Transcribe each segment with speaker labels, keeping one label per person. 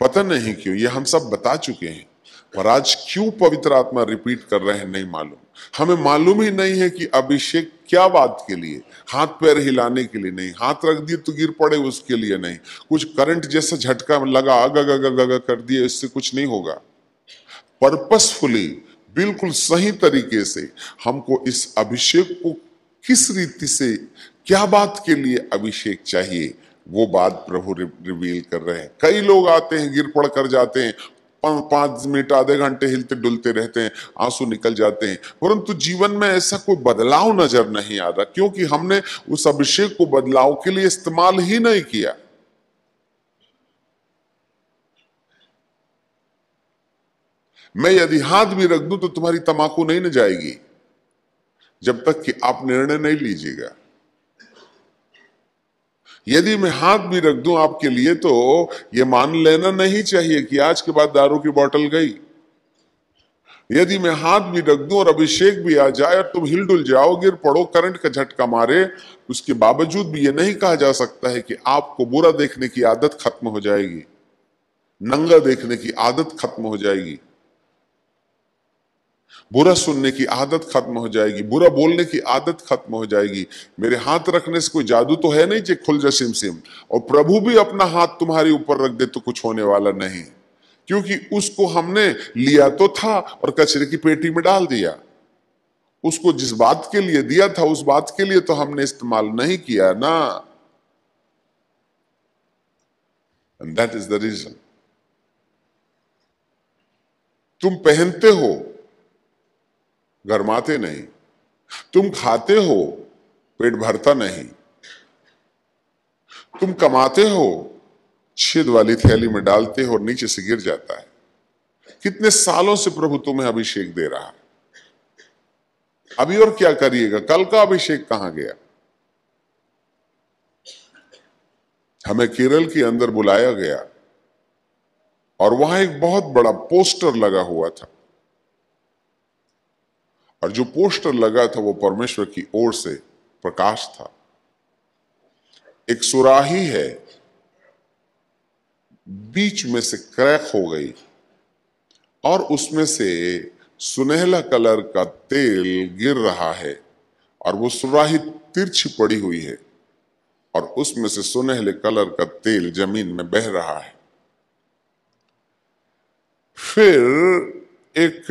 Speaker 1: पता नहीं क्यों ये हम सब बता चुके हैं पर आज क्यों पवित्र आत्मा रिपीट कर रहे हैं नहीं मालूम हमें मालूम ही नहीं है कि अभिषेक क्या बात के लिए हाथ पैर हिलाने के लिए नहीं हाथ रख दिए तो गिर पड़े उसके लिए नहीं कुछ करंट जैसा झटका लगा अग अग अग अग कर दिए इससे कुछ नहीं होगा पर्पसफुली बिल्कुल सही तरीके से हमको इस अभिषेक को किस रीति से क्या बात के लिए अभिषेक चाहिए वो बात प्रभु रिवील कर रहे हैं कई लोग आते हैं गिर पड़ कर जाते हैं पांच मिनट आधे घंटे हिलते डुलते रहते हैं आंसू निकल जाते हैं परंतु जीवन में ऐसा कोई बदलाव नजर नहीं आ रहा क्योंकि हमने उस अभिषेक को बदलाव के लिए इस्तेमाल ही नहीं किया मैं यदि हाथ भी रख दूं तो तुम्हारी तमाकू नहीं न जाएगी जब तक कि आप निर्णय नहीं लीजिएगा यदि मैं हाथ भी रख दूं आपके लिए तो ये मान लेना नहीं चाहिए कि आज के बाद दारू की बोतल गई यदि मैं हाथ भी रख दूं और अभिषेक भी आ जाए और तुम हिलडुल जाओ गिर पड़ो करंट का झटका मारे उसके बावजूद भी ये नहीं कहा जा सकता है कि आपको बुरा देखने की आदत खत्म हो जाएगी नंगा देखने की आदत खत्म हो जाएगी बुरा सुनने की आदत खत्म हो जाएगी बुरा बोलने की आदत खत्म हो जाएगी मेरे हाथ रखने से कोई जादू तो है नहीं जे खुल जा सिम सिम और प्रभु भी अपना हाथ तुम्हारे ऊपर रख दे तो कुछ होने वाला नहीं क्योंकि उसको हमने लिया तो था और कचरे की पेटी में डाल दिया उसको जिस बात के लिए दिया था उस बात के लिए तो हमने इस्तेमाल नहीं किया ना and that is the reason तुम पहनते हो गरमाते नहीं तुम खाते हो पेट भरता नहीं तुम कमाते हो छिद वाली थैली में डालते हो और नीचे से गिर जाता है कितने सालों से प्रभु तुम्हें अभिषेक दे रहा है अभी और क्या करिएगा कल का अभिषेक कहां गया हमें केरल के अंदर बुलाया गया और वहां एक बहुत बड़ा पोस्टर लगा हुआ था और जो पोस्टर लगा था वो परमेश्वर की ओर से प्रकाश था एक सुराही है बीच में से क्रैक हो गई और उसमें से सुनहला कलर का तेल गिर रहा है और वो सुराही तिरछी पड़ी हुई है और उसमें से सुनहले कलर का तेल जमीन में बह रहा है फिर एक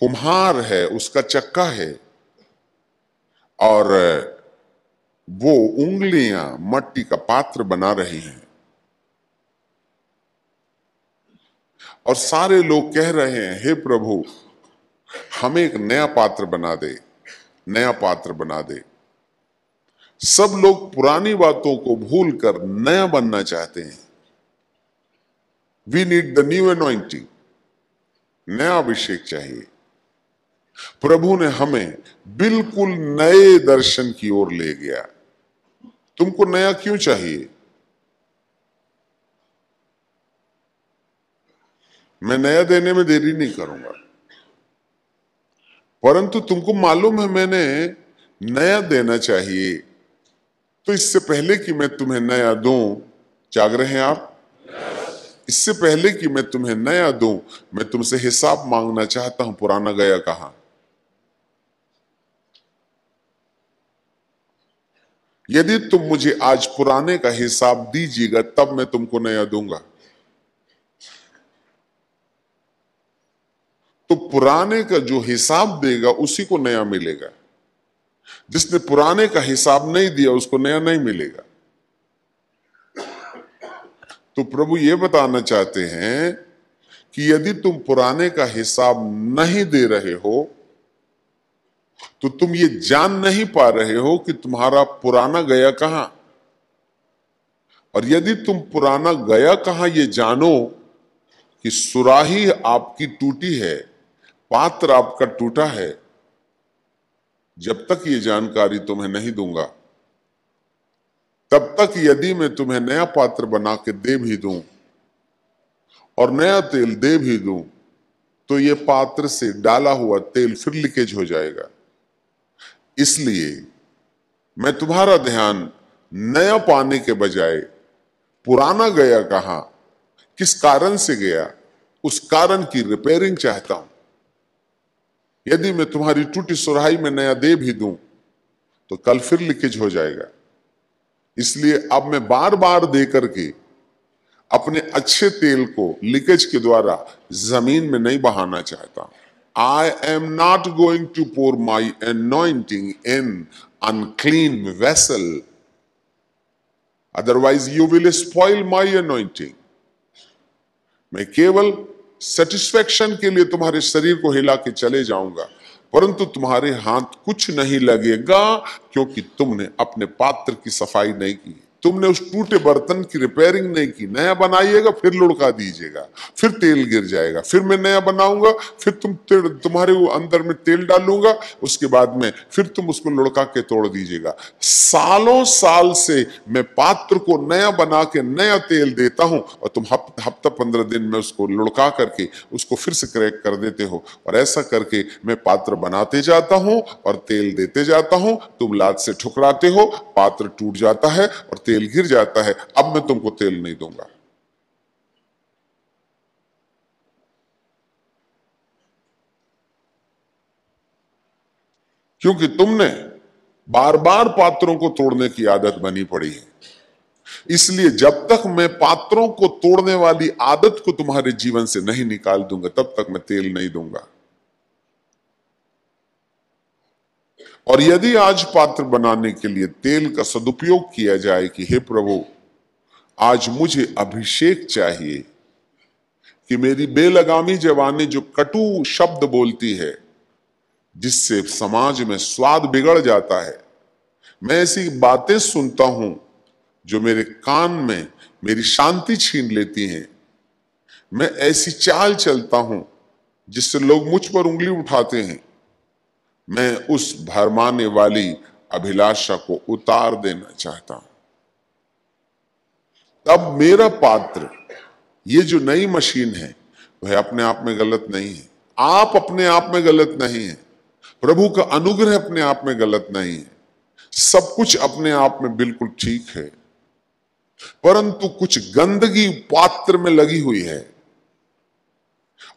Speaker 1: कुम्हार है उसका चक्का है और वो उंगलियां मट्टी का पात्र बना रही हैं और सारे लोग कह रहे हैं हे प्रभु हमें एक नया पात्र बना दे नया पात्र बना दे सब लोग पुरानी बातों को भूल कर नया बनना चाहते हैं we need the new anointing नया अभिषेक चाहिए प्रभु ने हमें बिल्कुल नए दर्शन की ओर ले गया तुमको नया क्यों चाहिए मैं नया देने में देरी नहीं करूंगा परंतु तुमको मालूम है मैंने नया देना चाहिए तो इससे पहले कि मैं तुम्हें नया दूं जाग रहे हैं आप इससे पहले कि मैं तुम्हें नया दूं मैं तुमसे हिसाब मांगना चाहता हूं पुराना गया कहां यदि तुम मुझे आज पुराने का हिसाब दीजिएगा तब मैं तुमको नया दूंगा तो पुराने का जो हिसाब देगा उसी को नया मिलेगा जिसने पुराने का हिसाब नहीं दिया उसको नया नहीं मिलेगा तो प्रभु यह बताना चाहते हैं कि यदि तुम पुराने का हिसाब नहीं दे रहे हो तो तुम ये जान नहीं पा रहे हो कि तुम्हारा पुराना गया कहां और यदि तुम पुराना गया कहां ये जानो कि सुराही आपकी टूटी है पात्र आपका टूटा है जब तक ये जानकारी तुम्हें नहीं दूंगा तब तक यदि मैं तुम्हें नया पात्र बना के दे भी दूं और नया तेल दे भी दूं तो ये पात्र से डाला हुआ तेल फिर लीकेज हो जाएगा इसलिए मैं तुम्हारा ध्यान नया पाने के बजाय पुराना गया कहा किस कारण से गया उस कारण की रिपेयरिंग चाहता हूं यदि मैं तुम्हारी टूटी सुराही में नया दे भी दूं तो कल फिर लीकेज हो जाएगा इसलिए अब मैं बार बार दे करके अपने अच्छे तेल को लीकेज के द्वारा जमीन में नहीं बहाना चाहता हूं I am not going to pour my anointing in unclean vessel. Otherwise you will spoil my anointing. मैं केवल सेटिस्फेक्शन के लिए तुम्हारे शरीर को हिला के चले जाऊंगा परंतु तुम्हारे हाथ कुछ नहीं लगेगा क्योंकि तुमने अपने पात्र की सफाई नहीं की तुमने उस टूटे बर्तन की रिपेयरिंग नहीं की नया बनाइएगा फिर लुढ़का दीजिएगा फिर तेल गिर जाएगा फिर मैं नया बनाऊंगा फिर तुम तुम्हारे अंदर में तेल डालूंगा उसके बाद में फिर तुम उसको लुढ़का के तोड़ दीजिएगा सालों साल से मैं पात्र को नया बना के नया तेल देता हूं और तुम हफ्ता पंद्रह दिन में उसको लुढ़का करके उसको फिर से क्रैक कर देते हो और ऐसा करके मैं पात्र बनाते जाता हूं और तेल देते जाता हूं तुम लाद से ठुकराते हो पात्र टूट जाता है और तेल गिर जाता है अब मैं तुमको तेल नहीं दूंगा क्योंकि तुमने बार बार पात्रों को तोड़ने की आदत बनी पड़ी है इसलिए जब तक मैं पात्रों को तोड़ने वाली आदत को तुम्हारे जीवन से नहीं निकाल दूंगा तब तक मैं तेल नहीं दूंगा और यदि आज पात्र बनाने के लिए तेल का सदुपयोग किया जाए कि हे प्रभु आज मुझे अभिषेक चाहिए कि मेरी बेलगामी जवानी जो कटु शब्द बोलती है जिससे समाज में स्वाद बिगड़ जाता है मैं ऐसी बातें सुनता हूं जो मेरे कान में मेरी शांति छीन लेती हैं मैं ऐसी चाल चलता हूं जिससे लोग मुझ पर उंगली उठाते हैं मैं उस भरमाने वाली अभिलाषा को उतार देना चाहता हूं तब मेरा पात्र ये जो नई मशीन है वह अपने आप में गलत नहीं है आप अपने आप में गलत नहीं है प्रभु का अनुग्रह अपने आप में गलत नहीं है सब कुछ अपने आप में बिल्कुल ठीक है परंतु कुछ गंदगी पात्र में लगी हुई है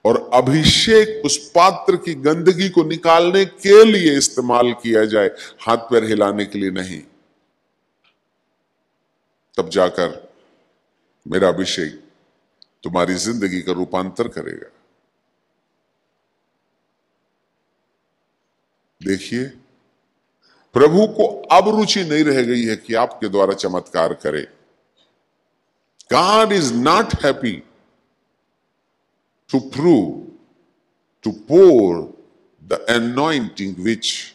Speaker 1: और अभिषेक उस पात्र की गंदगी को निकालने के लिए इस्तेमाल किया जाए हाथ पैर हिलाने के लिए नहीं तब जाकर मेरा अभिषेक तुम्हारी जिंदगी का रूपांतर करेगा देखिए प्रभु को अब रुचि नहीं रह गई है कि आपके द्वारा चमत्कार करे God is not happy to prove, to pour the anointing which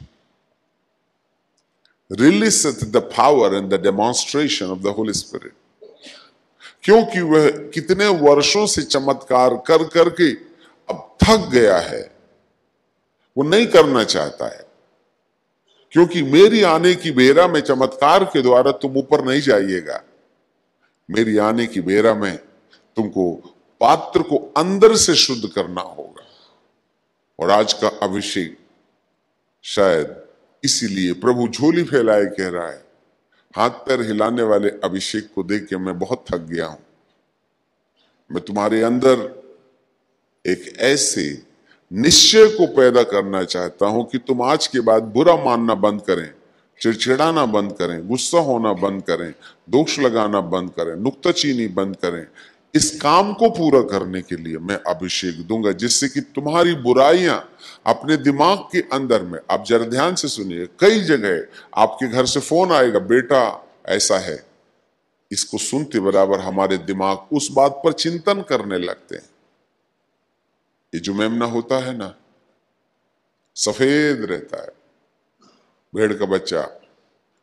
Speaker 1: releaseth the power and the demonstration of the Holy Spirit. क्योंकि वह कितने वर्षों से चमत्कार कर करके अब थक गया है वो नहीं करना चाहता है क्योंकि मेरी आने की बेरा में चमत्कार के द्वारा तुम ऊपर नहीं जाइएगा मेरी आने की बेरा में तुमको पात्र को अंदर से शुद्ध करना होगा और आज का अभिषेक शायद इसीलिए प्रभु झोली फैलाए कह रहा है हाथ पैर हिलाने वाले अभिषेक को देख के मैं बहुत थक गया हूं मैं तुम्हारे अंदर एक ऐसे निश्चय को पैदा करना चाहता हूं कि तुम आज के बाद बुरा मानना बंद करें चिड़चिड़ाना बंद करें गुस्सा होना बंद करें दोष लगाना बंद करें नुक्ताचीनी बंद करें इस काम को पूरा करने के लिए मैं अभिषेक दूंगा जिससे कि तुम्हारी बुराइयां अपने दिमाग के अंदर में आप जरा ध्यान से सुनिए कई जगह आपके घर से फोन आएगा बेटा ऐसा है इसको सुनते बराबर हमारे दिमाग उस बात पर चिंतन करने लगते हैं ये जो मेमना होता है ना सफेद रहता है भेड़ का बच्चा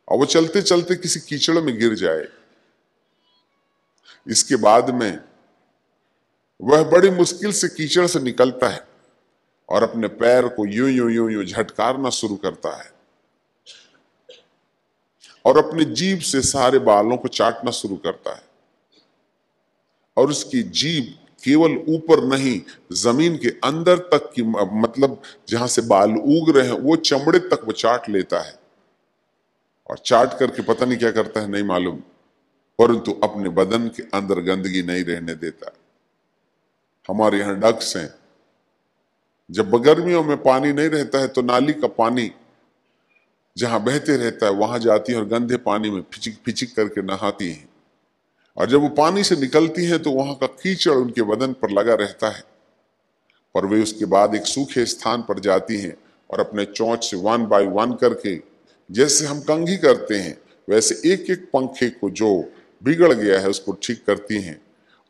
Speaker 1: और वो चलते चलते किसी कीचड़ में गिर जाए इसके बाद में वह बड़ी मुश्किल से कीचड़ से निकलता है और अपने पैर को यूं यूं यूं यूं झटकारना शुरू करता है और अपने जीभ से सारे बालों को चाटना शुरू करता है और उसकी जीभ केवल ऊपर नहीं जमीन के अंदर तक की मतलब जहां से बाल उग रहे हैं वो चमड़े तक वो चाट लेता है और चाट करके पता नहीं क्या करता है नहीं मालूम परंतु अपने बदन के अंदर गंदगी नहीं रहने देता हमारे यहां डक्स हैं जब गर्मियों में पानी नहीं रहता है तो नाली का पानी जहां बहते रहता है वहां जाती है और गंदे पानी में फिचिक फिचिक करके नहाती हैं और जब वो पानी से निकलती हैं तो वहां का कीचड़ उनके बदन पर लगा रहता है पर वे उसके बाद एक सूखे स्थान पर जाती हैं और अपने चौंच से वन बाय वन करके जैसे हम कंघी करते हैं वैसे एक एक पंखे को जो बिगड़ गया है उसको ठीक करती हैं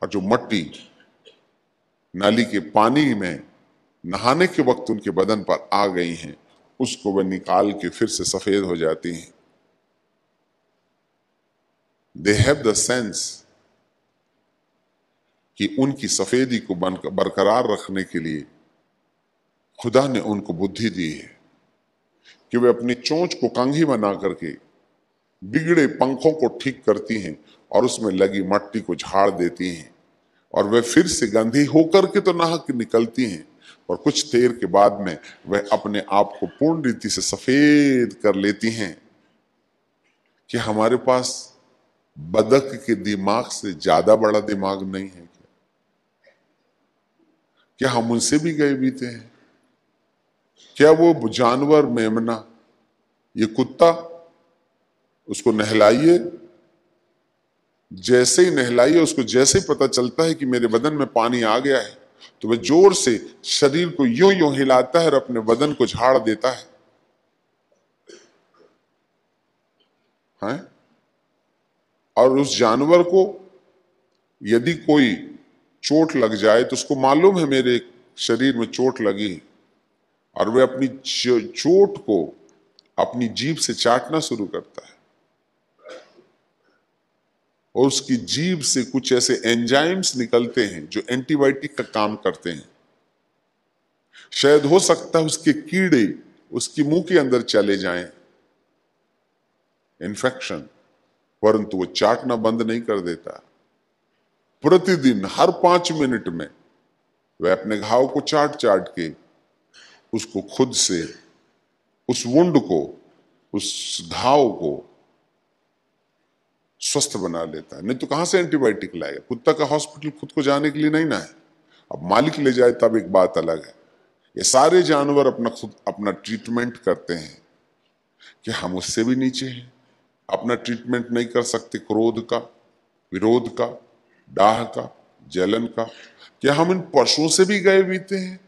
Speaker 1: और जो मट्टी नाली के पानी में नहाने के वक्त उनके बदन पर आ गई हैं उसको वह निकाल के फिर से सफेद हो जाती हैं दे हैव द सेंस कि उनकी सफेदी को बरकरार रखने के लिए खुदा ने उनको बुद्धि दी है कि वे अपनी चोंच को कंघी बना करके बिगड़े पंखों को ठीक करती हैं और उसमें लगी मट्टी को झाड़ देती हैं और वह फिर से गंधी होकर के तो नहक निकलती हैं और कुछ देर के बाद में वह अपने आप को पूर्ण रीति से सफेद कर लेती हैं कि हमारे पास बदक के दिमाग से ज्यादा बड़ा दिमाग नहीं है क्या क्या हम उनसे भी गए बीते हैं क्या वो जानवर मेमना ये कुत्ता उसको नहलाइए जैसे ही नहलाई है उसको जैसे ही पता चलता है कि मेरे बदन में पानी आ गया है तो वह जोर से शरीर को यूं यूं हिलाता है और अपने बदन को झाड़ देता है हैं? और उस जानवर को यदि कोई चोट लग जाए तो उसको मालूम है मेरे शरीर में चोट लगी और वह अपनी चोट को अपनी जीभ से चाटना शुरू करता है और उसकी जीव से कुछ ऐसे एंजाइम्स निकलते हैं जो एंटीबायोटिक का काम करते हैं शायद हो सकता है उसके कीड़े उसकी मुंह के अंदर चले जाएं इन्फेक्शन परंतु वो चाटना बंद नहीं कर देता प्रतिदिन हर पांच मिनट में वह अपने घाव को चाट चाट के उसको खुद से उस वुंड को उस घाव को स्वस्थ बना लेता है नहीं तो कहाँ से एंटीबायोटिक लाएगा कुत्ता का हॉस्पिटल खुद को जाने के लिए नहीं ना है अब मालिक ले जाए तब एक बात अलग है ये सारे जानवर अपना खुद अपना ट्रीटमेंट करते हैं कि हम उससे भी नीचे हैं अपना ट्रीटमेंट नहीं कर सकते क्रोध का विरोध का डाह का जलन का क्या हम इन पशुओं से भी गए बीते हैं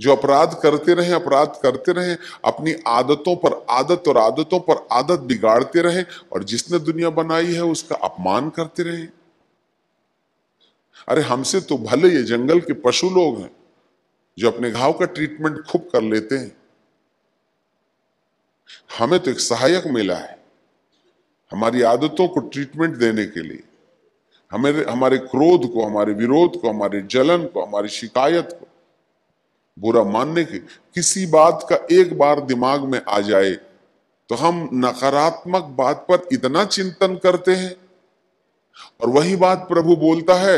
Speaker 1: जो अपराध करते रहे अपराध करते रहे अपनी आदतों पर आदत और आदतों पर आदत बिगाड़ते रहे और जिसने दुनिया बनाई है उसका अपमान करते रहे अरे हमसे तो भले ये जंगल के पशु लोग हैं जो अपने घाव का ट्रीटमेंट खूब कर लेते हैं हमें तो एक सहायक मिला है हमारी आदतों को ट्रीटमेंट देने के लिए हमें हमारे क्रोध को हमारे विरोध को हमारे जलन को हमारी शिकायत को बुरा मानने के किसी बात का एक बार दिमाग में आ जाए तो हम नकारात्मक बात पर इतना चिंतन करते हैं और वही बात प्रभु बोलता है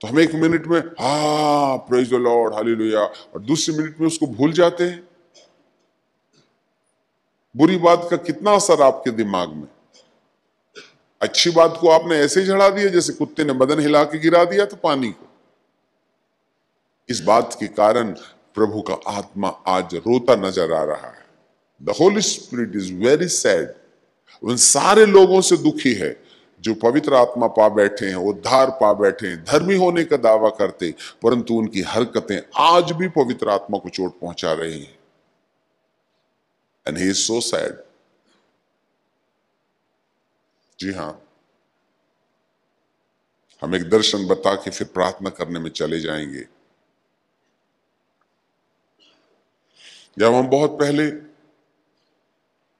Speaker 1: तो हम एक मिनट में हा प्रेज लॉर्ड हालेलुया और दूसरे मिनट में उसको भूल जाते हैं बुरी बात का कितना असर आपके दिमाग में अच्छी बात को आपने ऐसे झड़ा दिया जैसे कुत्ते ने बदन हिला के गिरा दिया तो पानी इस बात के कारण प्रभु का आत्मा आज रोता नजर आ रहा है the Holy Spirit is very sad उन सारे लोगों से दुखी है जो पवित्र आत्मा पा बैठे हैं उद्धार पा बैठे हैं धर्मी होने का दावा करते परंतु उनकी हरकतें आज भी पवित्र आत्मा को चोट पहुंचा रही हैं and he is so sad जी हां हम एक दर्शन बता के फिर प्रार्थना करने में चले जाएंगे जब हम बहुत पहले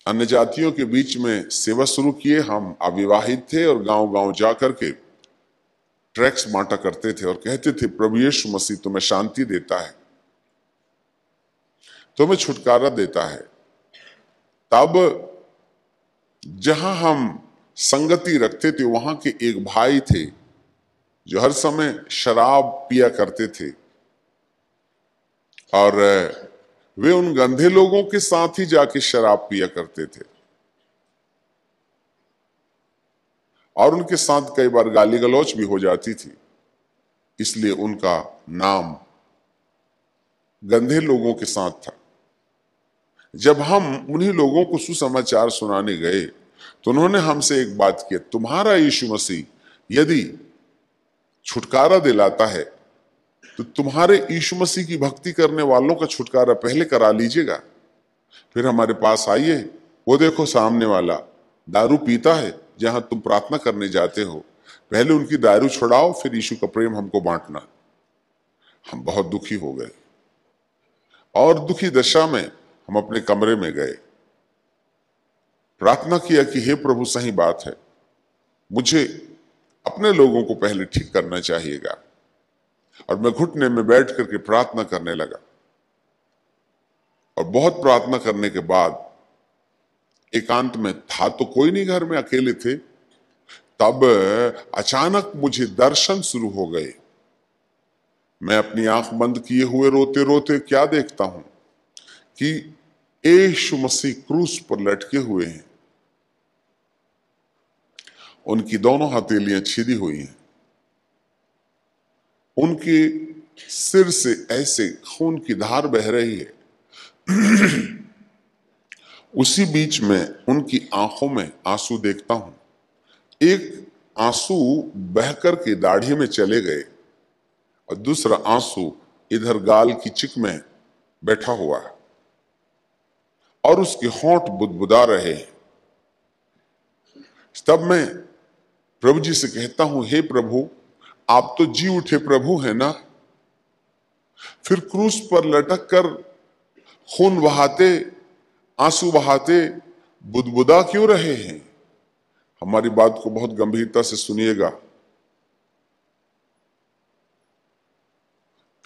Speaker 1: अन्य जातियों के बीच में सेवा शुरू किए हम अविवाहित थे और गांव गांव जा करके ट्रैक्स बांटा करते थे और कहते थे प्रभु यीशु मसीह तुम्हें शांति देता है तुम्हें छुटकारा देता है तब जहां हम संगति रखते थे वहां के एक भाई थे जो हर समय शराब पिया करते थे और वे उन गंधे लोगों के साथ ही जाके शराब पिया करते थे और उनके साथ कई बार गाली गलौच भी हो जाती थी इसलिए उनका नाम गंधे लोगों के साथ था जब हम उन्हीं लोगों को सुसमाचार सुनाने गए तो उन्होंने हमसे एक बात की तुम्हारा यीशु मसीह यदि छुटकारा दिलाता है तो तुम्हारे यीशु मसीह की भक्ति करने वालों का छुटकारा पहले करा लीजिएगा फिर हमारे पास आइए वो देखो सामने वाला दारू पीता है जहां तुम प्रार्थना करने जाते हो पहले उनकी दारू छुड़ाओ फिर यीशु का प्रेम हमको बांटना हम बहुत दुखी हो गए और दुखी दशा में हम अपने कमरे में गए प्रार्थना किया कि हे प्रभु सही बात है मुझे अपने लोगों को पहले ठीक करना चाहिएगा और मैं घुटने में बैठ करके प्रार्थना करने लगा और बहुत प्रार्थना करने के बाद एकांत में था तो कोई नहीं घर में अकेले थे तब अचानक मुझे दर्शन शुरू हो गए मैं अपनी आंख बंद किए हुए रोते रोते क्या देखता हूं कि यीशु मसीह क्रूस पर लटके हुए हैं उनकी दोनों हथेलियां छिदी हुई हैं उनके सिर से ऐसे खून की धार बह रही है उसी बीच में उनकी आंखों में आंसू देखता हूं एक आंसू बहकर के दाढ़ी में चले गए और दूसरा आंसू इधर गाल की चिक में बैठा हुआ है और उसके होंठ बुदबुदा रहे हैं तब मैं प्रभु जी से कहता हूं हे प्रभु आप तो जी उठे प्रभु है ना फिर क्रूस पर लटक कर खून बहाते आंसू बहाते बुदबुदा क्यों रहे हैं हमारी बात को बहुत गंभीरता से सुनिएगा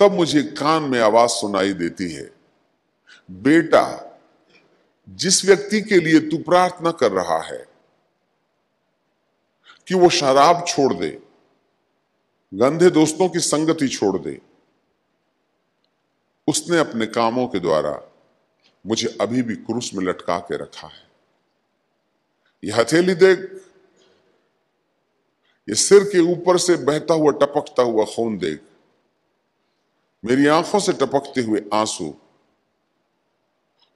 Speaker 1: तब मुझे कान में आवाज सुनाई देती है बेटा जिस व्यक्ति के लिए तू प्रार्थना कर रहा है कि वो शराब छोड़ दे गंधे दोस्तों की संगति छोड़ दे उसने अपने कामों के द्वारा मुझे अभी भी क्रूस में लटका के रखा है यह हथेली देख ये सिर के ऊपर से बहता हुआ टपकता हुआ खून देख मेरी आंखों से टपकते हुए आंसू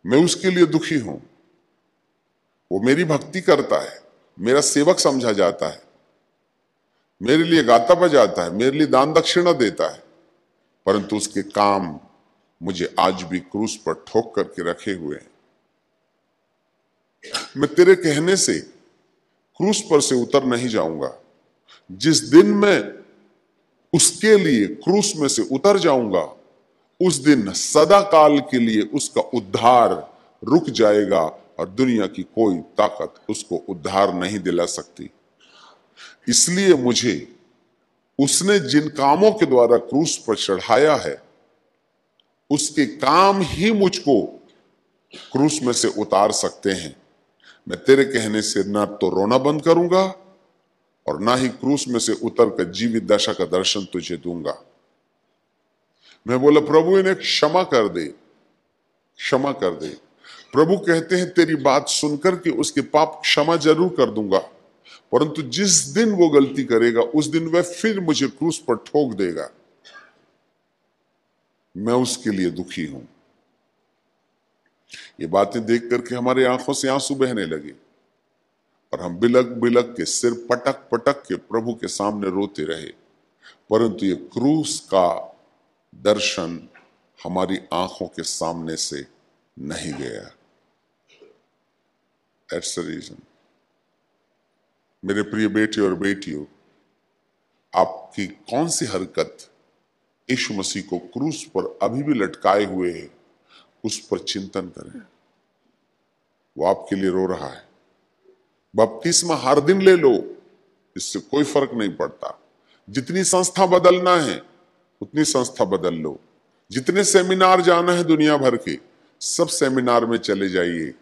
Speaker 1: मैं उसके लिए दुखी हूं वो मेरी भक्ति करता है मेरा सेवक समझा जाता है मेरे लिए गाता बजाता है मेरे लिए दान दक्षिणा देता है परंतु उसके काम मुझे आज भी क्रूस पर ठोक करके रखे हुए हैं मैं तेरे कहने से क्रूस पर से उतर नहीं जाऊंगा जिस दिन मैं उसके लिए क्रूस में से उतर जाऊंगा उस दिन सदा काल के लिए उसका उद्धार रुक जाएगा और दुनिया की कोई ताकत उसको उद्धार नहीं दिला सकती इसलिए मुझे उसने जिन कामों के द्वारा क्रूस पर चढ़ाया है उसके काम ही मुझको क्रूस में से उतार सकते हैं मैं तेरे कहने से ना तो रोना बंद करूंगा और ना ही क्रूस में से उतर कर जीवित दशा का दर्शन तुझे दूंगा मैं बोला प्रभु इन्हें क्षमा कर दे क्षमा कर दे प्रभु कहते हैं तेरी बात सुनकर के उसके पाप क्षमा जरूर कर दूंगा परंतु जिस दिन वो गलती करेगा उस दिन वह फिर मुझे क्रूस पर ठोक देगा मैं उसके लिए दुखी हूं ये बातें देख करके हमारे आंखों से आंसू बहने लगे और हम बिलक बिलक के सिर पटक पटक के प्रभु के सामने रोते रहे परंतु ये क्रूस का दर्शन हमारी आंखों के सामने से नहीं गया रीजन मेरे प्रिय बेटे और बेटियों आपकी कौन सी हरकत यीशु मसीह को क्रूस पर अभी भी लटकाए हुए है उस पर चिंतन करें वो आपके लिए रो रहा है बपतिस्मा हर दिन ले लो इससे कोई फर्क नहीं पड़ता जितनी संस्था बदलना है उतनी संस्था बदल लो जितने सेमिनार जाना है दुनिया भर के सब सेमिनार में चले जाइए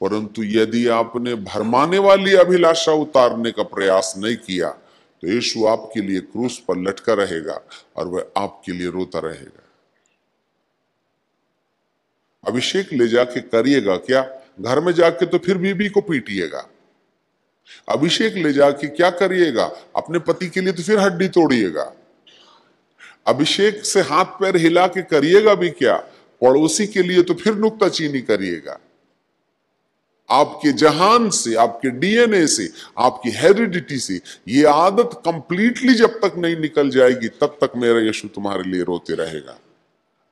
Speaker 1: परंतु यदि आपने भरमाने वाली अभिलाषा उतारने का प्रयास नहीं किया तो यीशु आपके लिए क्रूस पर लटका रहेगा और वह आपके लिए रोता रहेगा अभिषेक ले जाके करिएगा क्या घर में जाके तो फिर बीबी को पीटिएगा अभिषेक ले जाके क्या करिएगा अपने पति के लिए तो फिर हड्डी तोड़िएगा अभिषेक से हाथ पैर हिला के करिएगा भी क्या पड़ोसी के लिए तो फिर चीनी करिएगा आपके जहान से आपके डीएनए से आपकी हेरिडिटी से ये आदत कंप्लीटली जब तक नहीं निकल जाएगी तब तक मेरा यशु तुम्हारे लिए रोते रहेगा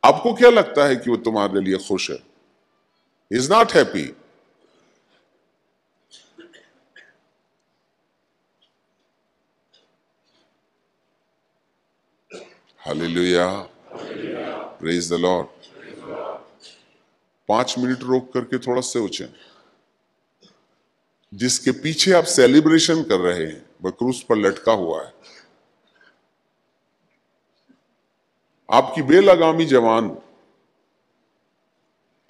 Speaker 1: आपको क्या लगता है कि वो तुम्हारे लिए खुश है इज नॉट हैप्पी लोया प्रेज द लॉर्ड पांच मिनट रोक करके थोड़ा सोचें जिसके पीछे आप सेलिब्रेशन कर रहे हैं वह क्रूस पर लटका हुआ है आपकी बेलगामी जवान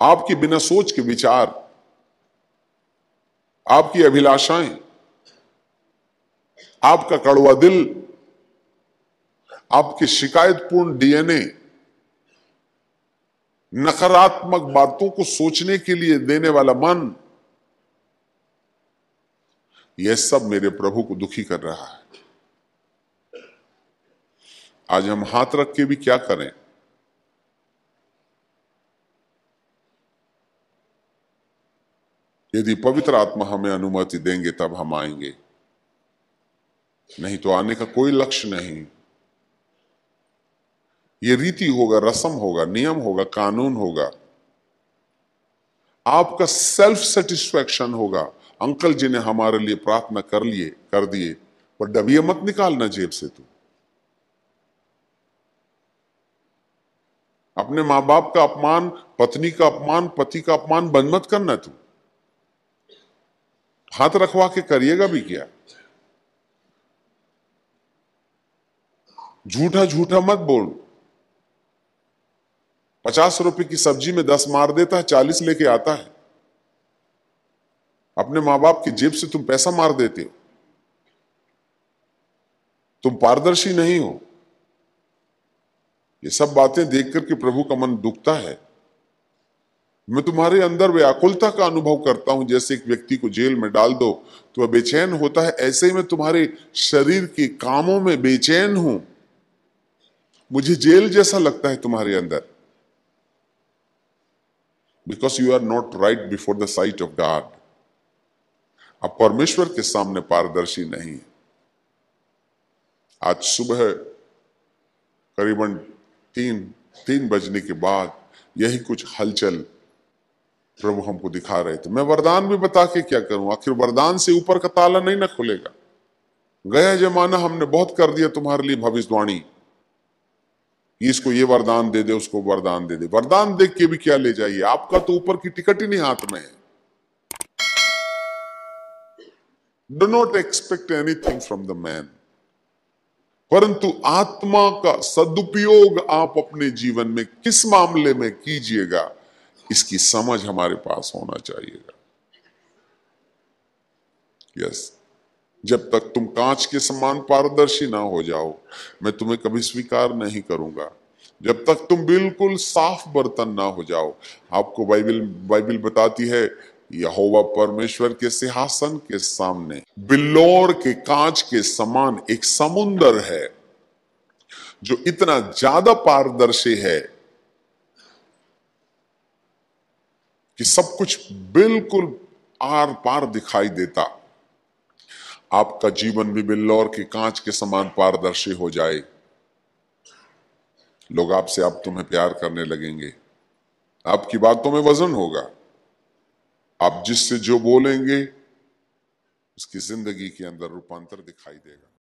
Speaker 1: आपके बिना सोच के विचार आपकी अभिलाषाएं आपका कड़वा दिल आपके शिकायतपूर्ण डीएनए नकारात्मक बातों को सोचने के लिए देने वाला मन यह सब मेरे प्रभु को दुखी कर रहा है आज हम हाथ रख के भी क्या करें यदि पवित्र आत्मा हमें अनुमति देंगे तब हम आएंगे नहीं तो आने का कोई लक्ष्य नहीं ये रीति होगा रसम होगा नियम होगा कानून होगा आपका सेल्फ सेटिस्फेक्शन होगा अंकल जी ने हमारे लिए प्रार्थना कर लिए कर दिए पर डबिए मत निकालना जेब से तू अपने मां बाप का अपमान पत्नी का अपमान पति का अपमान बंद मत करना तू हाथ रखवा के करिएगा भी क्या झूठा झूठा मत बोल पचास रुपए की सब्जी में दस मार देता है चालीस लेके आता है अपने मां बाप की जेब से तुम पैसा मार देते हो तुम पारदर्शी नहीं हो ये सब बातें देख करके प्रभु का मन दुखता है मैं तुम्हारे अंदर व्याकुलता का अनुभव करता हूं जैसे एक व्यक्ति को जेल में डाल दो तो वह बेचैन होता है ऐसे ही मैं तुम्हारे शरीर के कामों में बेचैन हूं मुझे जेल जैसा लगता है तुम्हारे अंदर because you are not right before the sight of God आप परमेश्वर के सामने पारदर्शी नहीं आज सुबह करीबन तीन तीन बजने के बाद यही कुछ हलचल प्रभु हमको दिखा रहे थे मैं वरदान भी बता के क्या करूं आखिर वरदान से ऊपर का ताला नहीं ना खुलेगा गया जमाना हमने बहुत कर दिया तुम्हारे लिए भविष्यवाणी इसको ये वरदान दे दे उसको वरदान दे दे वरदान देख के भी क्या ले जाइए आपका तो ऊपर की टिकट ही नहीं हाथ में है do not expect anything from the man परंतु आत्मा का सदुपयोग आप अपने जीवन में किस मामले में कीजिएगा इसकी समझ हमारे पास होना चाहिएगा यस जब तक तुम कांच के समान पारदर्शी ना हो जाओ मैं तुम्हें कभी स्वीकार नहीं करूंगा जब तक तुम बिल्कुल साफ बर्तन ना हो जाओ आपको बाइबिल बाइबिल बताती है यहोवा परमेश्वर के सिंहासन के सामने बिल्लोर के कांच के समान एक समुंदर है जो इतना ज्यादा पारदर्शी है कि सब कुछ बिल्कुल आर पार दिखाई देता आपका जीवन भी बिल्लौर के कांच के समान पारदर्शी हो जाए लोग आपसे आप तुम्हें प्यार करने लगेंगे आपकी बातों में वजन होगा आप जिससे जो बोलेंगे उसकी जिंदगी के अंदर रूपांतर दिखाई देगा